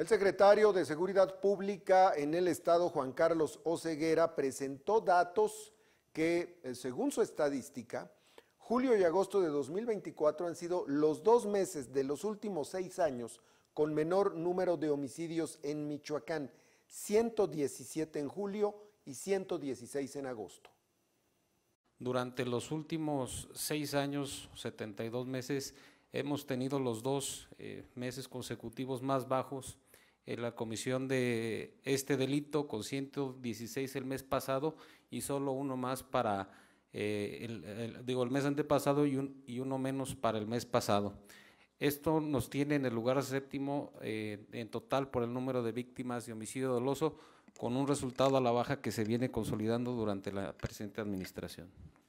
El secretario de Seguridad Pública en el Estado, Juan Carlos Oceguera, presentó datos que, eh, según su estadística, julio y agosto de 2024 han sido los dos meses de los últimos seis años con menor número de homicidios en Michoacán, 117 en julio y 116 en agosto. Durante los últimos seis años, 72 meses, Hemos tenido los dos eh, meses consecutivos más bajos en la comisión de este delito, con 116 el mes pasado y solo uno más para, eh, el, digo, el mes antepasado y, y uno menos para el mes pasado. Esto nos tiene en el lugar séptimo eh, en total por el número de víctimas de homicidio doloso, con un resultado a la baja que se viene consolidando durante la presente administración.